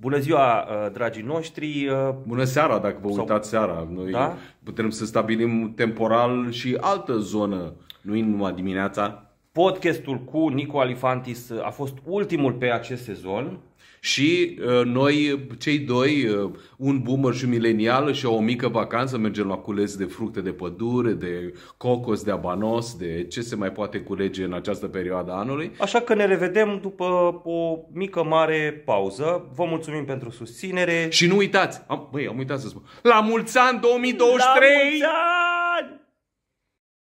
Bună ziua, uh, dragii noștri! Uh, Bună seara, dacă vă sau... uitați seara. Noi da? putem să stabilim temporal și altă zonă, nu numai dimineața. Podcastul cu Nico Alifantis a fost ultimul pe acest sezon. Și uh, noi, cei doi, uh, un boomer și milenial, și o mică vacanță, mergem la cules de fructe de pădure, de cocos, de abanos, de ce se mai poate culege în această perioadă anului. Așa că ne revedem după o mică, mare pauză. Vă mulțumim pentru susținere. Și nu uitați, am, băi, am uitat să spun, la mulți ani 2023! La mulți ani!